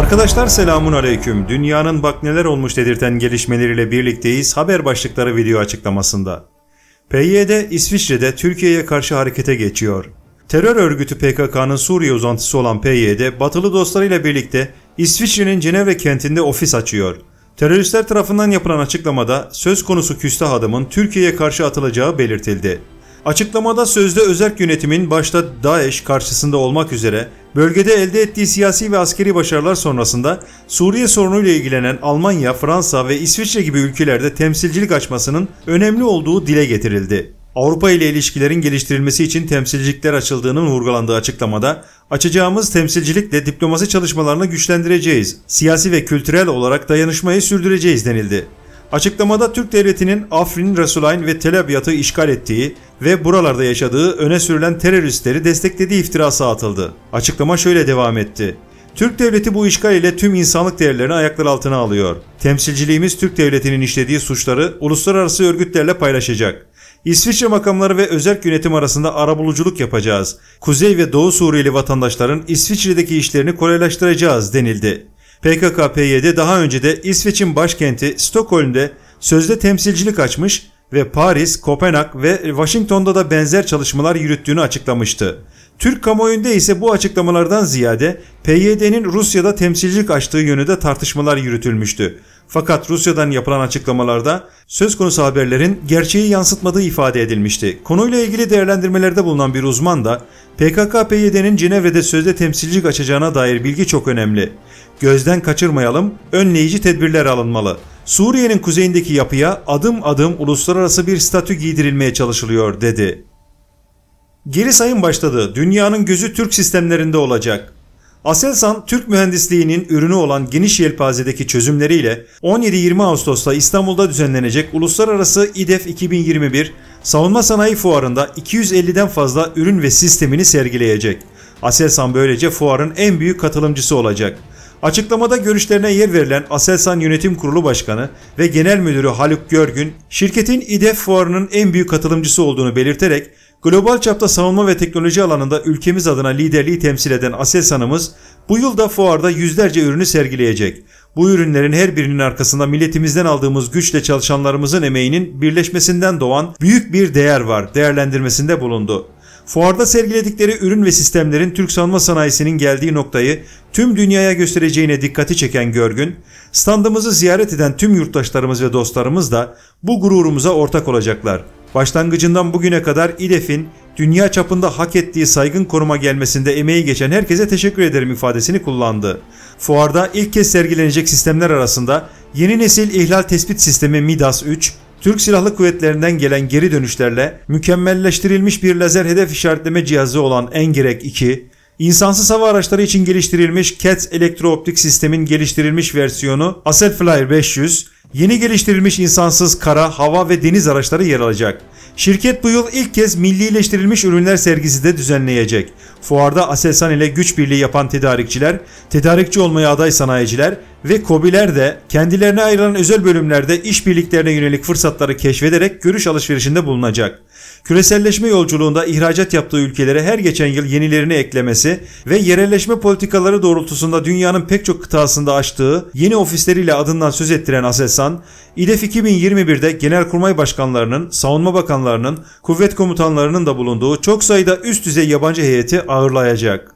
Arkadaşlar selamun aleyküm. Dünyanın bak neler olmuş dedirten gelişmeleriyle birlikteyiz haber başlıkları video açıklamasında. PYD İsviçre'de Türkiye'ye karşı harekete geçiyor. Terör örgütü PKK'nın Suriye uzantısı olan PYD, batılı dostlarıyla birlikte İsviçre'nin Cenevre kentinde ofis açıyor. Teröristler tarafından yapılan açıklamada söz konusu küstah adımın Türkiye'ye karşı atılacağı belirtildi. Açıklamada sözde özerk yönetimin başta DAEŞ karşısında olmak üzere Bölgede elde ettiği siyasi ve askeri başarılar sonrasında Suriye sorunuyla ilgilenen Almanya, Fransa ve İsviçre gibi ülkelerde temsilcilik açmasının önemli olduğu dile getirildi. Avrupa ile ilişkilerin geliştirilmesi için temsilcilikler açıldığının vurgulandığı açıklamada açacağımız temsilcilikle diplomasi çalışmalarını güçlendireceğiz, siyasi ve kültürel olarak dayanışmayı sürdüreceğiz denildi. Açıklamada Türk Devleti'nin Afrin, Resulayn ve Tel Abyad'ı işgal ettiği ve buralarda yaşadığı öne sürülen teröristleri desteklediği iftirası atıldı. Açıklama şöyle devam etti. Türk devleti bu işgal ile tüm insanlık değerlerini ayaklar altına alıyor. Temsilciliğimiz Türk devletinin işlediği suçları uluslararası örgütlerle paylaşacak. İsviçre makamları ve özel yönetim arasında arabuluculuk yapacağız. Kuzey ve Doğu Suriyeli vatandaşların İsviçre'deki işlerini kolaylaştıracağız denildi. PKK-PYD daha önce de İsveç'in başkenti Stockholm'de sözde temsilcilik açmış ve Paris, Kopenhag ve Washington'da da benzer çalışmalar yürüttüğünü açıklamıştı. Türk kamuoyunda ise bu açıklamalardan ziyade PYD'nin Rusya'da temsilcilik açtığı yönünde tartışmalar yürütülmüştü. Fakat Rusya'dan yapılan açıklamalarda söz konusu haberlerin gerçeği yansıtmadığı ifade edilmişti. Konuyla ilgili değerlendirmelerde bulunan bir uzman da PKK-PYD'nin Cenevre'de sözde temsilcilik açacağına dair bilgi çok önemli. Gözden kaçırmayalım, önleyici tedbirler alınmalı. Suriye'nin kuzeyindeki yapıya adım adım uluslararası bir statü giydirilmeye çalışılıyor dedi. Geri sayım başladı. Dünyanın gözü Türk sistemlerinde olacak. Aselsan, Türk mühendisliğinin ürünü olan geniş yelpazedeki çözümleriyle 17-20 Ağustos'ta İstanbul'da düzenlenecek Uluslararası İDEF 2021 Savunma Sanayi Fuarı'nda 250'den fazla ürün ve sistemini sergileyecek. Aselsan böylece fuarın en büyük katılımcısı olacak. Açıklamada görüşlerine yer verilen Aselsan Yönetim Kurulu Başkanı ve Genel Müdürü Haluk Görgün, şirketin İDEF fuarının en büyük katılımcısı olduğunu belirterek Global çapta savunma ve teknoloji alanında ülkemiz adına liderliği temsil eden Aselsan'ımız bu yılda fuarda yüzlerce ürünü sergileyecek. Bu ürünlerin her birinin arkasında milletimizden aldığımız güçle çalışanlarımızın emeğinin birleşmesinden doğan büyük bir değer var değerlendirmesinde bulundu. Fuarda sergiledikleri ürün ve sistemlerin Türk savunma sanayisinin geldiği noktayı tüm dünyaya göstereceğine dikkati çeken Görgün, standımızı ziyaret eden tüm yurttaşlarımız ve dostlarımız da bu gururumuza ortak olacaklar.'' Başlangıcından bugüne kadar İDEF'in dünya çapında hak ettiği saygın koruma gelmesinde emeği geçen herkese teşekkür ederim ifadesini kullandı. Fuarda ilk kez sergilenecek sistemler arasında yeni nesil ihlal tespit sistemi MIDAS 3, Türk Silahlı Kuvvetlerinden gelen geri dönüşlerle mükemmelleştirilmiş bir lazer hedef işaretleme cihazı olan Engirek 2, İnsansız hava araçları için geliştirilmiş CAT elektrooptik sistemin geliştirilmiş versiyonu Asset 500, yeni geliştirilmiş insansız kara, hava ve deniz araçları yer alacak. Şirket bu yıl ilk kez millileştirilmiş ürünler sergisi de düzenleyecek. Fuarda Aselsan ile güç birliği yapan tedarikçiler, tedarikçi olmaya aday sanayiciler ve kobiler de kendilerine ayrılan özel bölümlerde işbirliklerine yönelik fırsatları keşfederek görüş alışverişinde bulunacak küreselleşme yolculuğunda ihracat yaptığı ülkelere her geçen yıl yenilerini eklemesi ve yerelleşme politikaları doğrultusunda dünyanın pek çok kıtasında açtığı yeni ofisleriyle adından söz ettiren Aselsan, İDEF 2021'de Genelkurmay Başkanlarının, Savunma Bakanlarının, kuvvet komutanlarının da bulunduğu çok sayıda üst düzey yabancı heyeti ağırlayacak.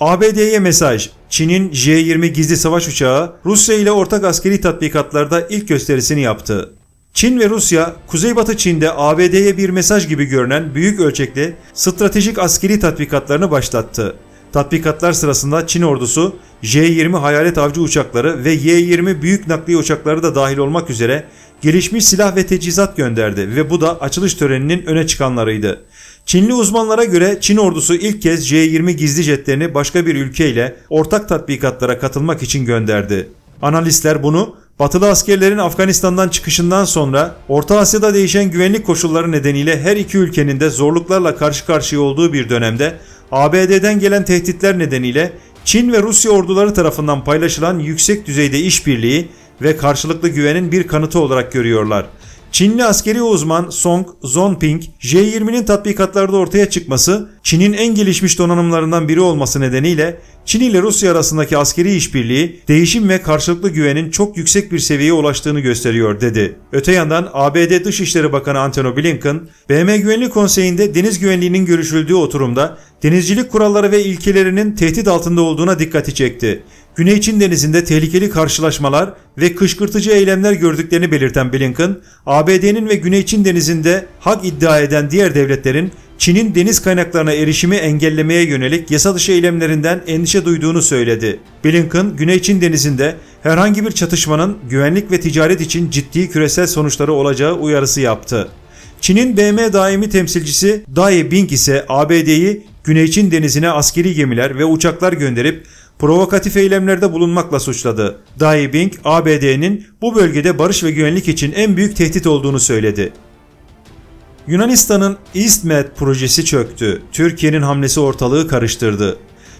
ABD'ye mesaj. Çin'in J-20 gizli savaş uçağı Rusya ile ortak askeri tatbikatlarda ilk gösterisini yaptı. Çin ve Rusya, Kuzeybatı Çin'de ABD'ye bir mesaj gibi görünen büyük ölçekli stratejik askeri tatbikatlarını başlattı. Tatbikatlar sırasında Çin ordusu J-20 hayalet avcı uçakları ve Y-20 büyük nakliye uçakları da dahil olmak üzere gelişmiş silah ve tecizat gönderdi ve bu da açılış töreninin öne çıkanlarıydı. Çinli uzmanlara göre Çin ordusu ilk kez J-20 gizli jetlerini başka bir ülkeyle ortak tatbikatlara katılmak için gönderdi. Analistler bunu Batılı askerlerin Afganistan'dan çıkışından sonra Orta Asya'da değişen güvenlik koşulları nedeniyle her iki ülkenin de zorluklarla karşı karşıya olduğu bir dönemde ABD'den gelen tehditler nedeniyle Çin ve Rusya orduları tarafından paylaşılan yüksek düzeyde işbirliği ve karşılıklı güvenin bir kanıtı olarak görüyorlar. Çinli askeri uzman Song Zongping, J-20'nin tatbikatlarda ortaya çıkması, Çin'in en gelişmiş donanımlarından biri olması nedeniyle Çin ile Rusya arasındaki askeri işbirliği değişim ve karşılıklı güvenin çok yüksek bir seviyeye ulaştığını gösteriyor dedi. Öte yandan ABD Dışişleri Bakanı Antony Blinken, BM Güvenlik Konseyi'nde deniz güvenliğinin görüşüldüğü oturumda denizcilik kuralları ve ilkelerinin tehdit altında olduğuna dikkati çekti. Güney Çin denizinde tehlikeli karşılaşmalar ve kışkırtıcı eylemler gördüklerini belirten Blinken, ABD'nin ve Güney Çin denizinde hak iddia eden diğer devletlerin Çin'in deniz kaynaklarına erişimi engellemeye yönelik yasa dışı eylemlerinden endişe duyduğunu söyledi. Blinken, Güney Çin Denizi'nde herhangi bir çatışmanın güvenlik ve ticaret için ciddi küresel sonuçları olacağı uyarısı yaptı. Çin'in BM daimi temsilcisi Dai Bing ise ABD'yi Güney Çin Denizi'ne askeri gemiler ve uçaklar gönderip provokatif eylemlerde bulunmakla suçladı. Dai Bing, ABD'nin bu bölgede barış ve güvenlik için en büyük tehdit olduğunu söyledi. Yunanistan'ın İstmed projesi çöktü. Türkiye'nin hamlesi ortalığı karıştırdı.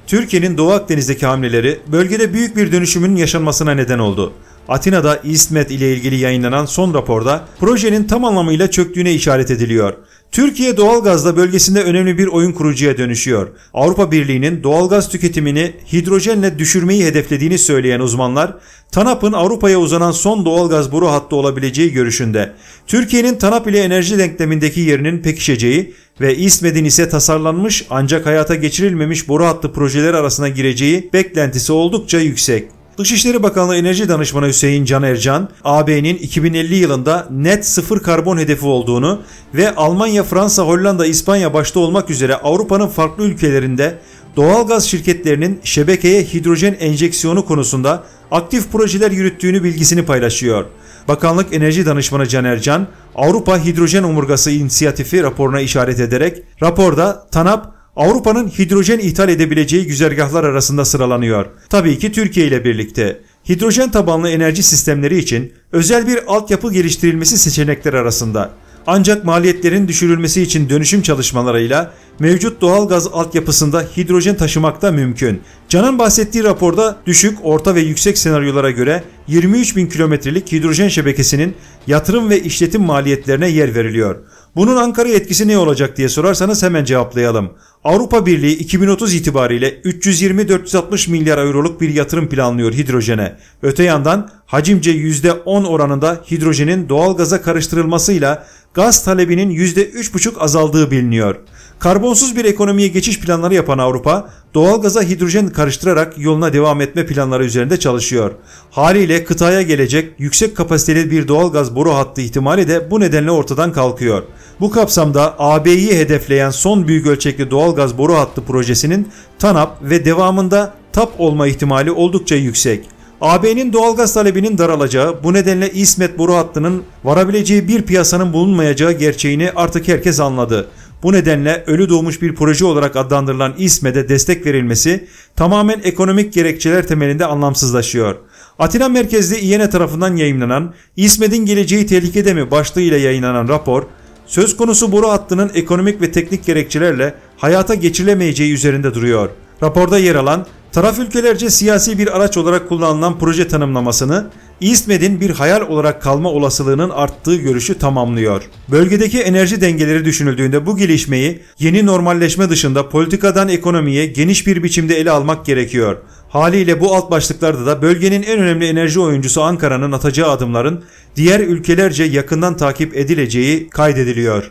Türkiye'nin Doğu Akdeniz'deki hamleleri bölgede büyük bir dönüşümün yaşanmasına neden oldu. Atina'da İstmed ile ilgili yayınlanan son raporda projenin tam anlamıyla çöktüğüne işaret ediliyor. Türkiye doğalgazla bölgesinde önemli bir oyun kurucuya dönüşüyor. Avrupa Birliği'nin doğalgaz tüketimini hidrojenle düşürmeyi hedeflediğini söyleyen uzmanlar, TANAP'ın Avrupa'ya uzanan son doğalgaz boru hattı olabileceği görüşünde. Türkiye'nin TANAP ile enerji denklemindeki yerinin pekişeceği ve İSMED'in ise tasarlanmış ancak hayata geçirilmemiş boru hattı projeleri arasına gireceği beklentisi oldukça yüksek. Dışişleri Bakanlığı Enerji Danışmanı Hüseyin Can Ercan, AB'nin 2050 yılında net sıfır karbon hedefi olduğunu ve Almanya, Fransa, Hollanda, İspanya başta olmak üzere Avrupa'nın farklı ülkelerinde doğalgaz şirketlerinin şebekeye hidrojen enjeksiyonu konusunda aktif projeler yürüttüğünü bilgisini paylaşıyor. Bakanlık Enerji Danışmanı Caner Can, Avrupa Hidrojen Omurgası İnisiyatifi raporuna işaret ederek, raporda TANAP, Avrupa'nın hidrojen ithal edebileceği güzergahlar arasında sıralanıyor. Tabii ki Türkiye ile birlikte. Hidrojen tabanlı enerji sistemleri için özel bir altyapı geliştirilmesi seçenekler arasında. Ancak maliyetlerin düşürülmesi için dönüşüm çalışmalarıyla mevcut doğal gaz altyapısında hidrojen taşımak da mümkün. Can'ın bahsettiği raporda düşük, orta ve yüksek senaryolara göre 23 bin kilometrelik hidrojen şebekesinin yatırım ve işletim maliyetlerine yer veriliyor. Bunun Ankara'ya etkisi ne olacak diye sorarsanız hemen cevaplayalım. Avrupa Birliği 2030 itibariyle 320-460 milyar euroluk bir yatırım planlıyor hidrojene. Öte yandan hacimce %10 oranında hidrojenin doğalgaza karıştırılmasıyla gaz talebinin %3,5 azaldığı biliniyor. Karbonsuz bir ekonomiye geçiş planları yapan Avrupa, doğalgaza hidrojen karıştırarak yoluna devam etme planları üzerinde çalışıyor. Haliyle kıtaya gelecek yüksek kapasiteli bir doğalgaz boru hattı ihtimali de bu nedenle ortadan kalkıyor. Bu kapsamda AB'yi hedefleyen son büyük ölçekli doğalgaz boru hattı projesinin TANAP ve devamında TAP olma ihtimali oldukça yüksek. AB'nin doğalgaz talebinin daralacağı, bu nedenle İsmet boru hattının varabileceği bir piyasanın bulunmayacağı gerçeğini artık herkes anladı. Bu nedenle ölü doğmuş bir proje olarak adlandırılan İSME'de destek verilmesi tamamen ekonomik gerekçeler temelinde anlamsızlaşıyor. Atina merkezli İYENE tarafından yayınlanan İSMED'in geleceği tehlikede mi başlığıyla yayınlanan rapor, söz konusu boru hattının ekonomik ve teknik gerekçelerle hayata geçirilemeyeceği üzerinde duruyor. Raporda yer alan Taraf ülkelerce siyasi bir araç olarak kullanılan proje tanımlamasını İSMED'in bir hayal olarak kalma olasılığının arttığı görüşü tamamlıyor. Bölgedeki enerji dengeleri düşünüldüğünde bu gelişmeyi yeni normalleşme dışında politikadan ekonomiye geniş bir biçimde ele almak gerekiyor. Haliyle bu alt başlıklarda da bölgenin en önemli enerji oyuncusu Ankara'nın atacağı adımların diğer ülkelerce yakından takip edileceği kaydediliyor.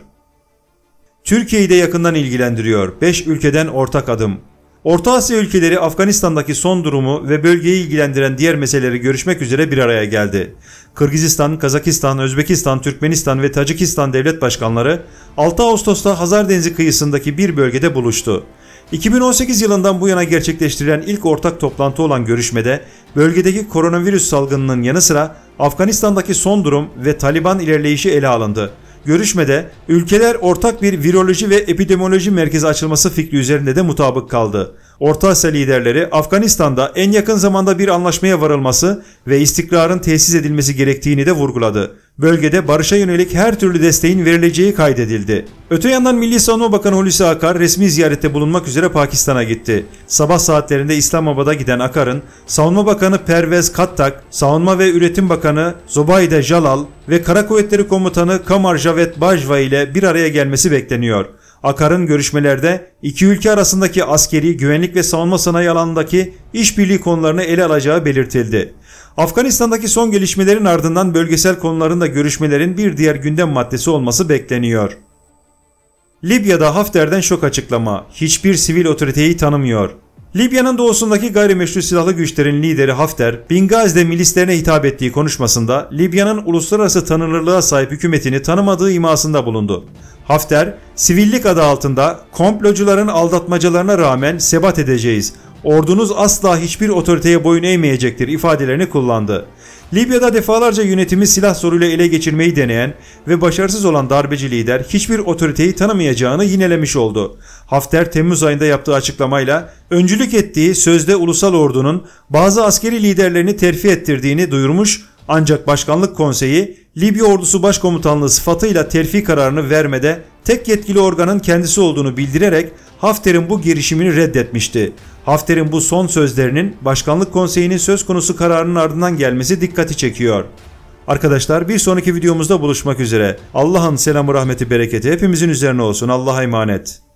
Türkiye'yi de yakından ilgilendiriyor. 5 ülkeden ortak adım. Orta Asya ülkeleri Afganistan'daki son durumu ve bölgeyi ilgilendiren diğer meseleleri görüşmek üzere bir araya geldi. Kırgızistan, Kazakistan, Özbekistan, Türkmenistan ve Tacikistan devlet başkanları 6 Ağustos'ta Hazar Denizi kıyısındaki bir bölgede buluştu. 2018 yılından bu yana gerçekleştirilen ilk ortak toplantı olan görüşmede bölgedeki koronavirüs salgınının yanı sıra Afganistan'daki son durum ve Taliban ilerleyişi ele alındı. Görüşmede ülkeler ortak bir viroloji ve epidemioloji merkezi açılması fikri üzerinde de mutabık kaldı. Orta Asya liderleri Afganistan'da en yakın zamanda bir anlaşmaya varılması ve istikrarın tesis edilmesi gerektiğini de vurguladı. Bölgede barışa yönelik her türlü desteğin verileceği kaydedildi. Öte yandan Milli Savunma Bakanı Hulusi Akar resmi ziyarette bulunmak üzere Pakistan'a gitti. Sabah saatlerinde İslamabad'a giden Akar'ın Savunma Bakanı Pervez Kattak, Savunma ve Üretim Bakanı Zobayde Jalal ve Kara Kuvvetleri Komutanı Kamar Javed Bajwa ile bir araya gelmesi bekleniyor. Akar'ın görüşmelerde iki ülke arasındaki askeri, güvenlik ve savunma sanayi alanındaki işbirliği konularını ele alacağı belirtildi. Afganistan'daki son gelişmelerin ardından bölgesel konularında görüşmelerin bir diğer gündem maddesi olması bekleniyor. Libya'da Hafter'den şok açıklama, hiçbir sivil otoriteyi tanımıyor. Libya'nın doğusundaki gayrimeşru silahlı güçlerin lideri Hafter, Bingazi'de milislerine hitap ettiği konuşmasında Libya'nın uluslararası tanınırlığa sahip hükümetini tanımadığı imasında bulundu. Hafter, sivillik adı altında komplocuların aldatmacalarına rağmen sebat edeceğiz, ordunuz asla hiçbir otoriteye boyun eğmeyecektir ifadelerini kullandı. Libya'da defalarca yönetimi silah zoruyla ele geçirmeyi deneyen ve başarısız olan darbeci lider hiçbir otoriteyi tanımayacağını yinelemiş oldu. Hafter Temmuz ayında yaptığı açıklamayla öncülük ettiği sözde ulusal ordunun bazı askeri liderlerini terfi ettirdiğini duyurmuş ancak Başkanlık Konseyi Libya Ordusu Başkomutanlığı sıfatıyla terfi kararını vermede tek yetkili organın kendisi olduğunu bildirerek Hafter'in bu girişimini reddetmişti. Hafter'in bu son sözlerinin Başkanlık Konseyi'nin söz konusu kararının ardından gelmesi dikkati çekiyor. Arkadaşlar bir sonraki videomuzda buluşmak üzere. Allah'ın selamı rahmeti bereketi hepimizin üzerine olsun. Allah'a emanet.